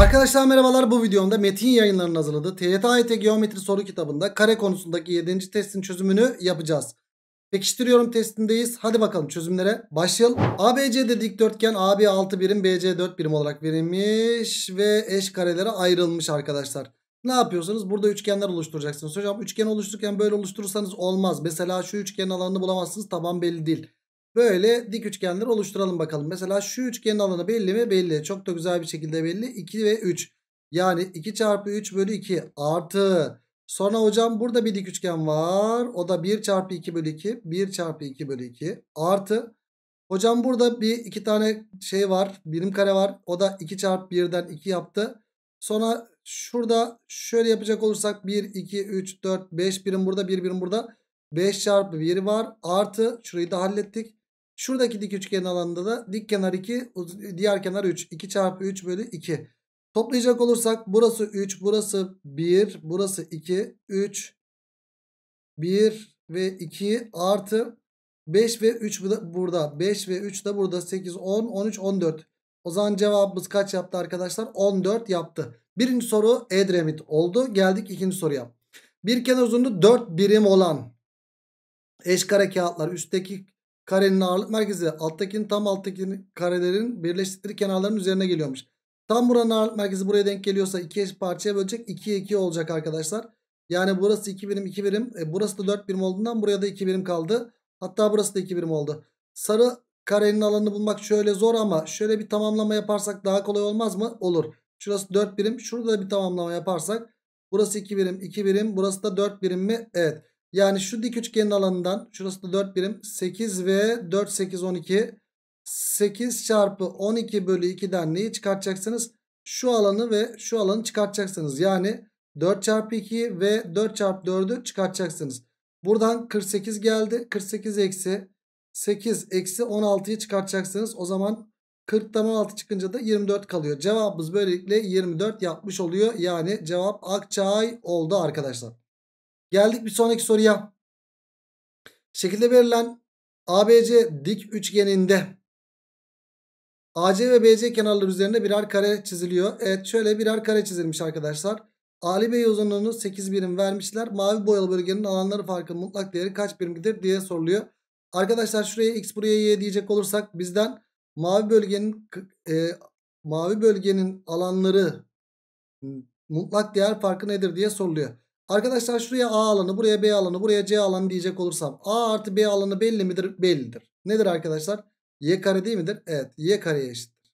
Arkadaşlar merhabalar bu videomda Metin yayınlarının hazırladığı TYT AYT Geometri soru kitabında kare konusundaki 7. testin çözümünü yapacağız. Pekiştiriyorum testindeyiz. Hadi bakalım çözümlere başlayalım. ABC'de dikdörtgen AB 6 birim BC 4 birim olarak verilmiş ve eş karelere ayrılmış arkadaşlar. Ne yapıyorsunuz? Burada üçgenler oluşturacaksınız. Hocam üçgen oluştururken böyle oluşturursanız olmaz. Mesela şu üçgenin alanını bulamazsınız. Taban belli değil. Böyle dik üçgenler oluşturalım bakalım. Mesela şu üçgenin alanı belli mi? Belli. Çok da güzel bir şekilde belli. 2 ve 3. Yani 2 çarpı 3 bölü 2 artı. Sonra hocam burada bir dik üçgen var. O da 1 çarpı 2 bölü 2. 1 çarpı 2 bölü 2 artı. Hocam burada bir iki tane şey var. Birim kare var. O da 2 çarpı 1'den 2 yaptı. Sonra şurada şöyle yapacak olursak 1, 2, 3, 4, 5 birim burada 1 birim burada. 5 çarpı 1 var. Artı şurayı da hallettik. Şuradaki dik üçgen alanında da dik kenar 2 diğer kenar 3. 2 çarpı 3 bölü 2. Toplayacak olursak burası 3 burası 1 burası 2 3 1 ve 2 artı 5 ve 3 burada 5 ve 3 de burada 8 10 13 14. O zaman cevabımız kaç yaptı arkadaşlar? 14 yaptı. Birinci soru Edremit oldu. Geldik ikinci soruya. Bir kenar uzunluğu 4 birim olan eşkare kağıtlar üstteki karenin ağırlık merkezi alttakinin tam alttakinin karelerin birleştikleri kenarların üzerine geliyormuş. Tam buranın ağırlık merkezi buraya denk geliyorsa 2 eş parçaya bölecek 2'ye 2 olacak arkadaşlar. Yani burası 2 birim 2 birim. E, burası da 4 birim olduğundan buraya da 2 birim kaldı. Hatta burası da 2 birim oldu. Sarı karenin alanını bulmak şöyle zor ama şöyle bir tamamlama yaparsak daha kolay olmaz mı? Olur. Şurası 4 birim. Şurada da bir tamamlama yaparsak burası 2 birim 2 birim. Burası da 4 birim mi? Evet. Yani şu dik üçgenin alanından şurası da 4 birim 8 ve 4 8 12 8 çarpı 12 bölü 2'den neyi çıkartacaksınız? Şu alanı ve şu alanı çıkartacaksınız. Yani 4 çarpı 2 ve 4 çarpı 4'ü çıkartacaksınız. Buradan 48 geldi. 48 eksi 8 eksi 16'yı çıkartacaksınız. O zaman 40'tan 16 çıkınca da 24 kalıyor. Cevabımız böylelikle 24 yapmış oluyor. Yani cevap Akçay oldu arkadaşlar. Geldik bir sonraki soruya. Şekilde verilen ABC dik üçgeninde AC ve BC kenarları üzerinde birer kare çiziliyor. Evet şöyle birer kare çizilmiş arkadaşlar. Ali Bey uzunluğunu 8 birim vermişler. Mavi boyalı bölgenin alanları farkı mutlak değeri kaç birimdir diye soruluyor. Arkadaşlar şuraya x buraya y diyecek olursak bizden mavi bölgenin e, mavi bölgenin alanları mutlak değer farkı nedir diye soruluyor. Arkadaşlar şuraya A alanı, buraya B alanı, buraya C alanı diyecek olursam A artı B alanı belli midir? Bellidir. Nedir arkadaşlar? Y kare değil midir? Evet. Y kareye eşittir.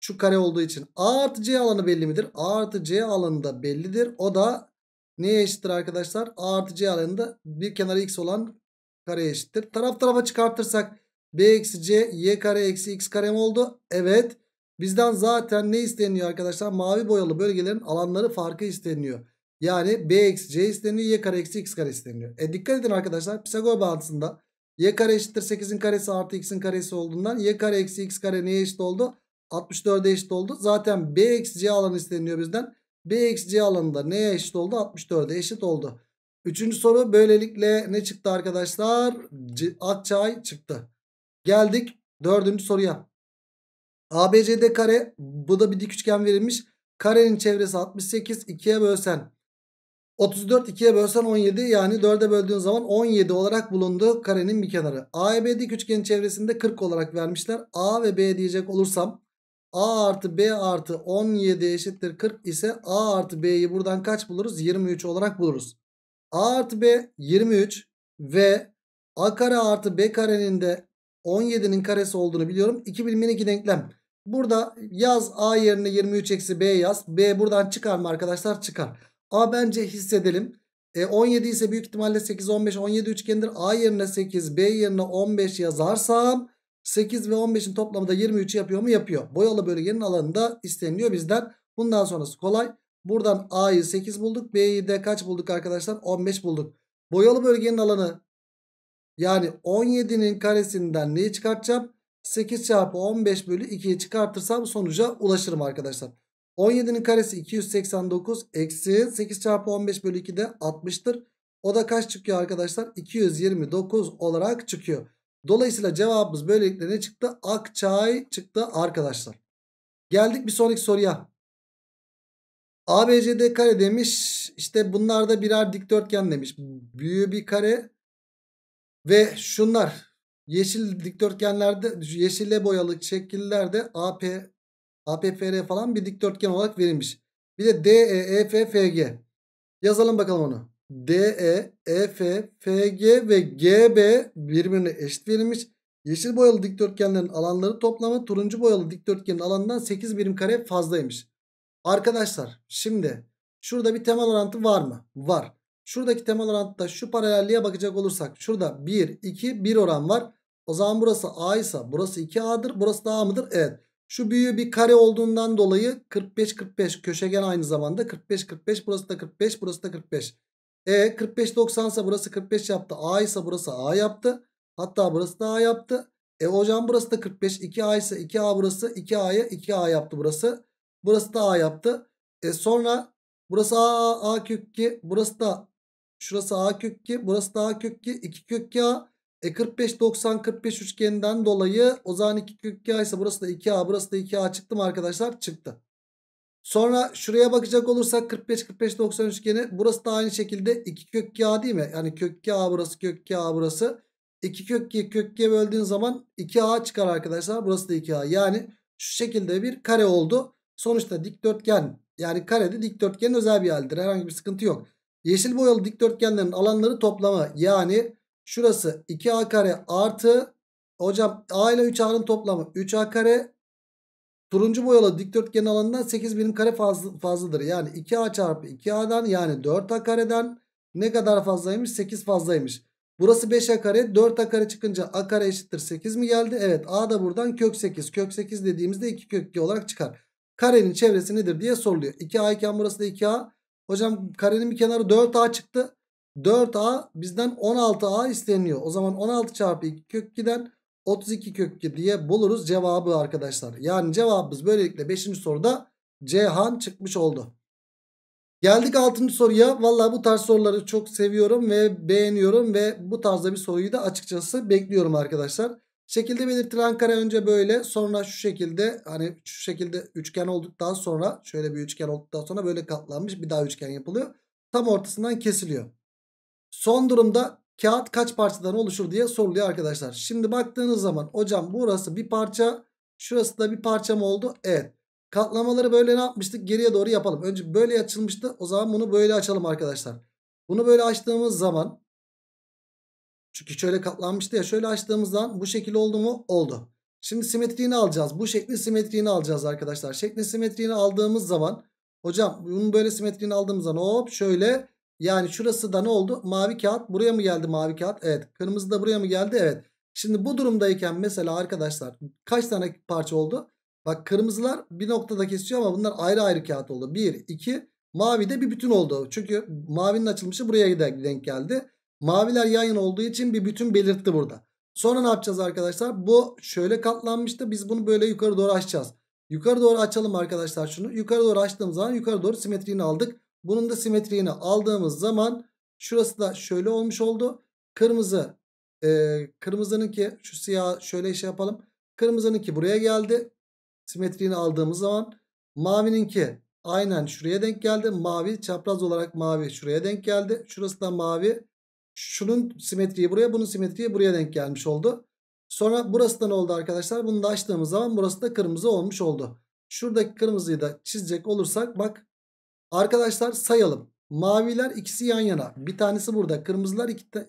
Şu kare olduğu için A artı C alanı belli midir? A artı C alanı da bellidir. O da neye eşittir arkadaşlar? A artı C alanında bir kenarı X olan kareye eşittir. Taraf tarafa çıkartırsak B eksi C Y kare eksi X kare mi oldu? Evet. Bizden zaten ne isteniyor arkadaşlar? Mavi boyalı bölgelerin alanları farkı isteniyor. Yani b eksi c isteniyor. Y kare eksi x kare isteniyor. E dikkat edin arkadaşlar. Pisagor bağıntısında y kare eşittir 8'in karesi artı x'in karesi olduğundan y kare eksi x kare neye eşit oldu? 64'e eşit oldu. Zaten b eksi c alanı isteniyor bizden. b eksi c alanında neye eşit oldu? 64'e eşit oldu. Üçüncü soru böylelikle ne çıktı arkadaşlar? C Akçay çıktı. Geldik dördüncü soruya. ABCD kare bu da bir dik üçgen verilmiş. Karenin çevresi 68 2'ye bölsen 34 2'ye bölsen 17 yani 4'e böldüğün zaman 17 olarak bulundu karenin bir kenarı. A ve B üçgenin çevresinde 40 olarak vermişler. A ve B diyecek olursam A artı B artı 17 eşittir 40 ise A artı B'yi buradan kaç buluruz? 23 olarak buluruz. A artı B 23 ve A kare artı B karenin de 17'nin karesi olduğunu biliyorum. 2 bilmen 2 denklem. Burada yaz A yerine 23 eksi B yaz. B buradan çıkar mı arkadaşlar? Çıkar. A bence hissedelim. E, 17 ise büyük ihtimalle 8, 15, 17 üçgendir. A yerine 8, B yerine 15 yazarsam 8 ve 15'in toplamı da 23 yapıyor mu? Yapıyor. Boyalı bölgenin alanında isteniliyor bizden. Bundan sonrası kolay. Buradan A'yı 8 bulduk. B'yi de kaç bulduk arkadaşlar? 15 bulduk. Boyalı bölgenin alanı yani 17'nin karesinden neyi çıkartacağım? 8 çarpı 15 bölü 2'yi çıkartırsam sonuca ulaşırım arkadaşlar. 17'nin karesi 289 eksi 8 çarpı 15 bölü 2 de 60'tır. O da kaç çıkıyor arkadaşlar? 229 olarak çıkıyor. Dolayısıyla cevabımız böylelikle ne çıktı? Akçay çıktı arkadaşlar. Geldik bir sonraki soruya. ABCD kare demiş. İşte bunlar da birer dikdörtgen demiş. Büyü bir kare ve şunlar yeşil dikdörtgenlerde yeşille boyalı şekillerde AP APFR falan bir dikdörtgen olarak verilmiş. Bir de DEEFFG. Yazalım bakalım onu. DE, EF, FG ve GB birbirine eşit verilmiş. Yeşil boyalı dikdörtgenlerin alanları toplamı turuncu boyalı dikdörtgenin alanından 8 birim kare fazlaymış. Arkadaşlar şimdi şurada bir temel orantı var mı? Var. Şuradaki temel orantıda şu paralelliğe bakacak olursak şurada 1, 2, 1 oran var. O zaman burası A ise burası 2A'dır. Burası da A mıdır? Evet. Şu büyü bir kare olduğundan dolayı 45-45 köşegen aynı zamanda 45-45 burası da 45 burası da 45. E 45-90 ise burası 45 yaptı. A ise burası A yaptı. Hatta burası da A yaptı. E hocam burası da 45. 2A ise 2A burası. 2A'ya 2A yaptı burası. Burası da A yaptı. E sonra burası A, A, A kök 2. Burası da şurası A kök 2. Burası da A kök 2. 2 kök 2 A. E 45 90 45 üçgeninden dolayı o zaman 2 kök 2 ise burası da 2a burası da 2a çıktı mı arkadaşlar? Çıktı. Sonra şuraya bakacak olursak 45 45 90 üçgeni burası da aynı şekilde 2 kök 2a değil mi? Yani kök 2a burası kök 2a burası. 2 kök 2 kök 2'ye böldüğün zaman 2a çıkar arkadaşlar. Burası da 2a. Yani şu şekilde bir kare oldu. Sonuçta dikdörtgen yani karede dikdörtgenin özel bir halidir. Herhangi bir sıkıntı yok. Yeşil boyalı dikdörtgenlerin alanları toplamı yani Şurası 2a kare artı hocam a ile 3a'nın toplamı 3a kare. Turuncu boyalı dikdörtgen alanından 8 birim kare fazl fazladır. Yani 2a çarpı 2a'dan yani 4a kareden ne kadar fazlaymış? 8 fazlaymış. Burası 5a kare 4a kare çıkınca a kare eşittir 8 mi geldi? Evet a da buradan kök 8. Kök 8 dediğimizde 2 kök 2 olarak çıkar. Karenin çevresi nedir diye soruluyor. 2a iken burası da 2a. Hocam karenin bir kenarı 4a çıktı. 4A bizden 16A isteniyor. O zaman 16 çarpı 2 kök 2'den 32 kök 2 diye buluruz cevabı arkadaşlar. Yani cevabımız böylelikle 5. soruda Cihan çıkmış oldu. Geldik 6. soruya. vallahi bu tarz soruları çok seviyorum ve beğeniyorum ve bu tarzda bir soruyu da açıkçası bekliyorum arkadaşlar. Şekilde belirtilen kare önce böyle sonra şu şekilde hani şu şekilde üçgen olduktan sonra şöyle bir üçgen olduktan sonra böyle katlanmış bir daha üçgen yapılıyor. Tam ortasından kesiliyor. Son durumda kağıt kaç parçadan oluşur diye soruluyor arkadaşlar. Şimdi baktığınız zaman hocam burası bir parça şurası da bir parça mı oldu? Evet. Katlamaları böyle ne yapmıştık? Geriye doğru yapalım. Önce böyle açılmıştı. O zaman bunu böyle açalım arkadaşlar. Bunu böyle açtığımız zaman çünkü şöyle katlanmıştı ya şöyle açtığımızdan bu şekil oldu mu? Oldu. Şimdi simetriğini alacağız. Bu şeklin simetriğini alacağız arkadaşlar. Şeklin simetriğini aldığımız zaman hocam bunun böyle simetriğini aldığımız zaman hop şöyle yani şurası da ne oldu? Mavi kağıt buraya mı geldi mavi kağıt? Evet. Kırmızı da buraya mı geldi? Evet. Şimdi bu durumdayken mesela arkadaşlar kaç tane parça oldu? Bak kırmızılar bir noktada kesiyor ama bunlar ayrı ayrı kağıt oldu. Bir, iki. mavi de bir bütün oldu. Çünkü mavinin açılmışı buraya denk geldi. Maviler yayın olduğu için bir bütün belirtti burada. Sonra ne yapacağız arkadaşlar? Bu şöyle katlanmıştı. Biz bunu böyle yukarı doğru açacağız. Yukarı doğru açalım arkadaşlar şunu. Yukarı doğru açtığımız zaman yukarı doğru simetriğini aldık. Bunun da simetriğini aldığımız zaman şurası da şöyle olmuş oldu. Kırmızı e, kırmızınınki şu siyah şöyle şey yapalım. Kırmızınınki buraya geldi. Simetriğini aldığımız zaman mavininki aynen şuraya denk geldi. Mavi çapraz olarak mavi şuraya denk geldi. Şurası da mavi. Şunun simetriği buraya bunun simetriği buraya denk gelmiş oldu. Sonra burası da ne oldu arkadaşlar? Bunu da açtığımız zaman burası da kırmızı olmuş oldu. Şuradaki kırmızıyı da çizecek olursak bak Arkadaşlar sayalım. Maviler ikisi yan yana. Bir tanesi burada. Kırmızılar iki ta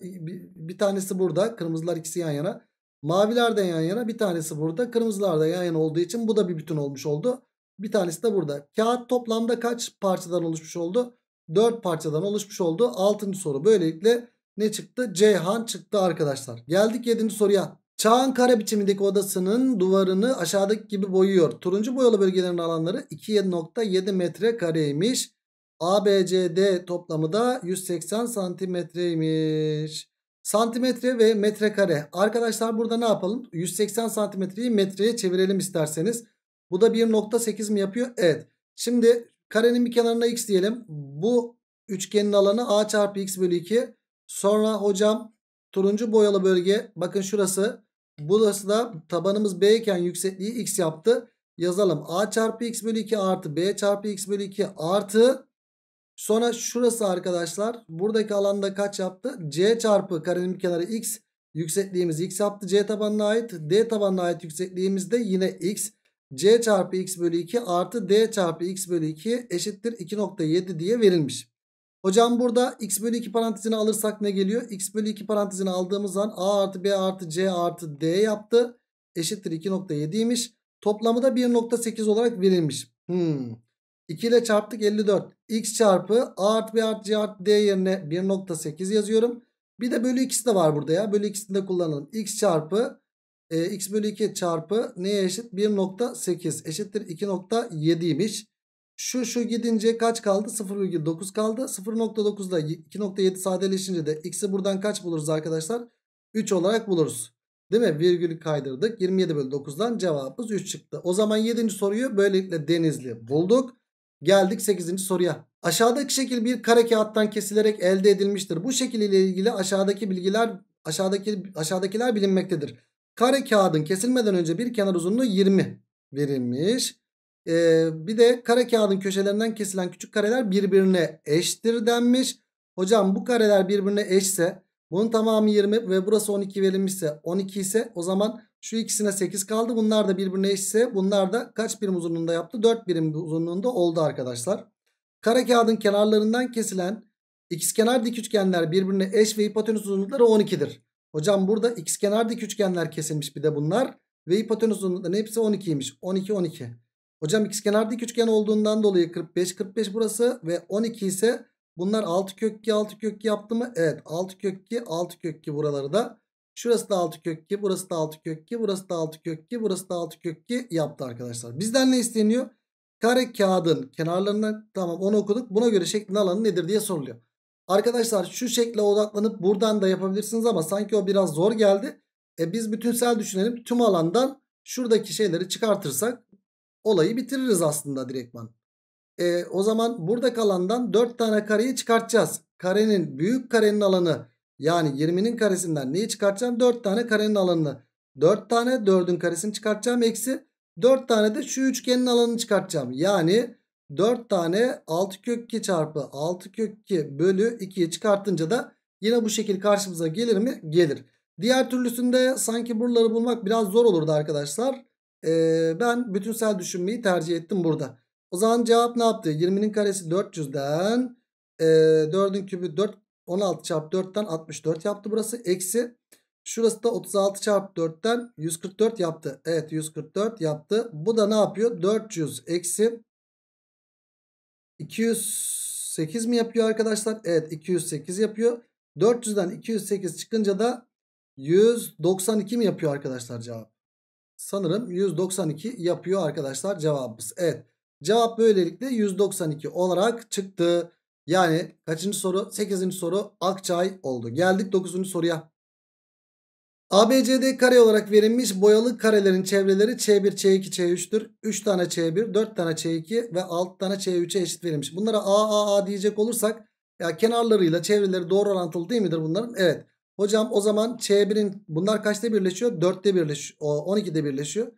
bir tanesi burada. Kırmızılar ikisi yan yana. Maviler de yan yana. Bir tanesi burada. Kırmızılar da yan yana olduğu için bu da bir bütün olmuş oldu. Bir tanesi de burada. Kağıt toplamda kaç parçadan oluşmuş oldu? 4 parçadan oluşmuş oldu. 6. soru. Böylelikle ne çıktı? Ceyhan çıktı arkadaşlar. Geldik 7. soruya. Çağın kare biçimindeki odasının duvarını aşağıdaki gibi boyuyor. Turuncu boyalı bölgelerin alanları 2.7 metre kareymiş. ABCD toplamı da 180 santimetreymiş. Santimetre ve metrekare. Arkadaşlar burada ne yapalım? 180 santimetreyi metreye çevirelim isterseniz. Bu da 1.8 mi yapıyor? Evet. Şimdi karenin bir kenarına x diyelim. Bu üçgenin alanı a çarpı x bölü 2. Sonra hocam turuncu boyalı bölge. Bakın şurası. Burası da tabanımız b iken yüksekliği x yaptı. Yazalım a çarpı x bölü 2 artı b çarpı x bölü 2 artı Sonra şurası arkadaşlar. Buradaki alanda kaç yaptı? C çarpı karenin bir kenarı x. Yüksekliğimiz x yaptı. C tabanına ait. D tabanına ait yüksekliğimiz de yine x. C çarpı x bölü 2 artı D çarpı x bölü 2 eşittir 2.7 diye verilmiş. Hocam burada x bölü 2 parantezini alırsak ne geliyor? x bölü 2 parantezini aldığımız zaman a artı b artı c artı d yaptı. Eşittir 2.7 2.7'ymiş. Toplamı da 1.8 olarak verilmiş. Hmm. 2 ile çarptık 54. X çarpı A artı B artı C artı D yerine 1.8 yazıyorum. Bir de bölü ikisi de var burada ya. Bölü ikisini de kullanalım. X çarpı e, X bölü 2 çarpı neye eşit? 1.8 eşittir 2.7'ymiş. Şu şu gidince kaç kaldı? 0,9 kaldı. 0.9 ile 2.7 sadeleşince de x'i buradan kaç buluruz arkadaşlar? 3 olarak buluruz. Değil mi? Virgülü kaydırdık. 27 bölü 9'dan cevabımız 3 çıktı. O zaman 7. soruyu böylelikle denizli bulduk. Geldik 8. soruya. Aşağıdaki şekil bir kare kağıttan kesilerek elde edilmiştir. Bu şekil ile ilgili aşağıdaki bilgiler aşağıdaki aşağıdakiler bilinmektedir. Kare kağıdın kesilmeden önce bir kenar uzunluğu 20 verilmiş. Ee, bir de kare kağıdın köşelerinden kesilen küçük kareler birbirine eştir denmiş. Hocam bu kareler birbirine eşse bunun tamamı 20 ve burası 12 verilmişse 12 ise o zaman şu ikisine 8 kaldı. Bunlar da birbirine eşitse bunlar da kaç birim uzunluğunda yaptı? 4 birim uzunluğunda oldu arkadaşlar. Kara kağıdın kenarlarından kesilen ikizkenar dik üçgenler birbirine eş ve hipotenüs uzunlukları 12'dir. Hocam burada ikizkenar dik üçgenler kesilmiş bir de bunlar ve hipotenüs uzunlukları hepsi 12'ymiş. 12 12. Hocam ikizkenar dik üçgen olduğundan dolayı 45 45 burası ve 12 ise Bunlar 6 kökki, 2 6 kök yaptı mı? Evet 6 kökki, 2 6 kök buraları da. Şurası da 6 kökki, burası da 6 kökki, burası da 6 kökki, burası da 6 kökki yaptı arkadaşlar. Bizden ne isteniyor? Kare kağıdın kenarlarına tamam onu okuduk. Buna göre şeklin alanı nedir diye soruluyor. Arkadaşlar şu şekle odaklanıp buradan da yapabilirsiniz ama sanki o biraz zor geldi. E biz bütünsel düşünelim. Tüm alandan şuradaki şeyleri çıkartırsak olayı bitiririz aslında direktman. E, o zaman burada kalandan 4 tane kareyi çıkartacağız. Karenin büyük karenin alanı yani 20'nin karesinden neyi çıkartacağım? 4 tane karenin alanını. 4 tane 4'ün karesini çıkartacağım. Eksi 4 tane de şu üçgenin alanını çıkartacağım. Yani 4 tane 6 kök 2 çarpı 6 kök 2 bölü 2'yi çıkartınca da yine bu şekil karşımıza gelir mi? Gelir. Diğer türlüsünde sanki buraları bulmak biraz zor olurdu arkadaşlar. Ee, ben bütünsel düşünmeyi tercih ettim burada. O zaman cevap ne yaptı? 20'nin karesi 400'den e, 4'ün kübü 4 16 çarpı 4'ten 64 yaptı burası. Eksi şurası da 36 çarpı 4'ten 144 yaptı. Evet 144 yaptı. Bu da ne yapıyor? 400 eksi 208 mi yapıyor arkadaşlar? Evet 208 yapıyor. 400'den 208 çıkınca da 192 mi yapıyor arkadaşlar cevap? Sanırım 192 yapıyor arkadaşlar cevabımız. Evet. Cevap böylelikle 192 olarak çıktı. Yani kaçıncı soru? 8. soru Akçay oldu. Geldik 9. soruya. ABCD kare olarak verilmiş boyalı karelerin çevreleri C1, C2, C3'tür. 3 tane C1, 4 tane C2 ve 6 tane C3'e eşit verilmiş. Bunlara A, A, A diyecek olursak ya kenarlarıyla çevreleri doğru orantılı değil midir bunların? Evet. Hocam o zaman C1'in bunlar kaçta birleşiyor? 4'te birleşiyor. 12'de birleşiyor.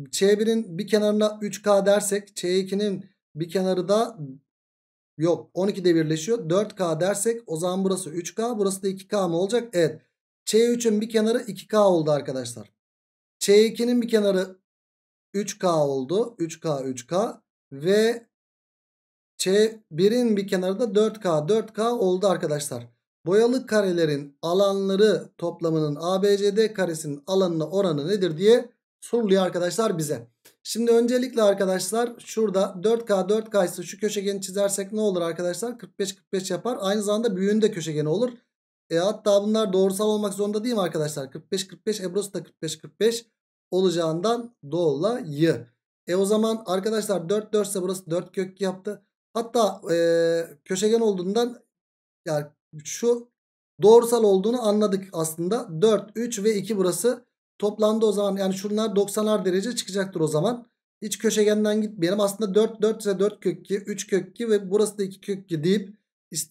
C1'in bir kenarına 3K dersek C2'nin bir kenarı da yok 12'de birleşiyor. 4K dersek o zaman burası 3K burası da 2K mı olacak? Evet. C3'ün bir kenarı 2K oldu arkadaşlar. C2'nin bir kenarı 3K oldu. 3K 3K ve C1'in bir kenarı da 4K 4K oldu arkadaşlar. Boyalı karelerin alanları toplamının ABCD karesinin alanına oranı nedir diye soruluyor arkadaşlar bize. Şimdi öncelikle arkadaşlar şurada 4K 4K ise şu köşegeni çizersek ne olur arkadaşlar? 45 45 yapar. Aynı zamanda büyüğünde köşegeni olur. E hatta bunlar doğrusal olmak zorunda değil mi arkadaşlar? 45 45 e burası da 45 45 olacağından dolayı. E o zaman arkadaşlar 4 4 ise burası 4 kök yaptı. Hatta e, köşegen olduğundan yani şu doğrusal olduğunu anladık aslında. 4 3 ve 2 burası Toplamda o zaman yani şunlar 90'ar derece çıkacaktır o zaman. İç köşegenden gitmeyelim. Aslında 4 4 ise 4 kök 2, 3 kök 2 ve burası da 2 kök 2 deyip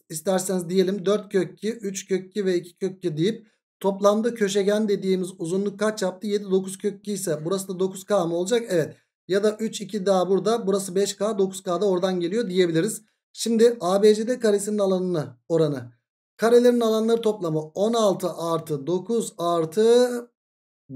isterseniz diyelim 4 kök 2, 3 kök 2 ve 2 kök 2 deyip toplamda köşegen dediğimiz uzunluk kaç yaptı? 7 9 kök 2 ise burası da 9K mı olacak? Evet. Ya da 3 2 daha burada. Burası 5K, 9K da oradan geliyor diyebiliriz. Şimdi ABCD karesinin alanını oranı. Karelerin alanları toplamı 16 artı 9 artı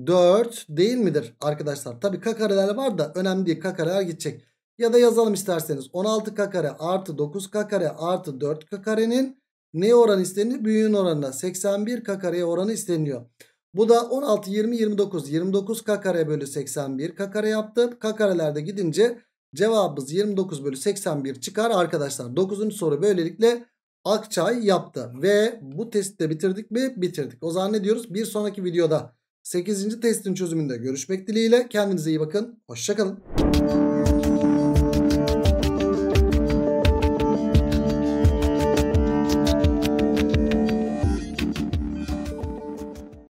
4 değil midir arkadaşlar? Tabi k kareler var da önemli değil. K kareler gidecek. Ya da yazalım isterseniz 16 k kare artı 9 k kare artı 4 k karenin ne oranı isteniyor? Büyüğün oranına 81 k kareye oranı isteniyor. Bu da 16, 20, 29. 29 k kare bölü 81 k kare yaptı. K karelerde gidince cevabımız 29 bölü 81 çıkar arkadaşlar. 9. soru böylelikle Akçay yaptı. Ve bu testi de bitirdik mi? Bitirdik. O zaman ne diyoruz? Bir sonraki videoda 8. testin çözümünde görüşmek dileğiyle. Kendinize iyi bakın. Hoşçakalın.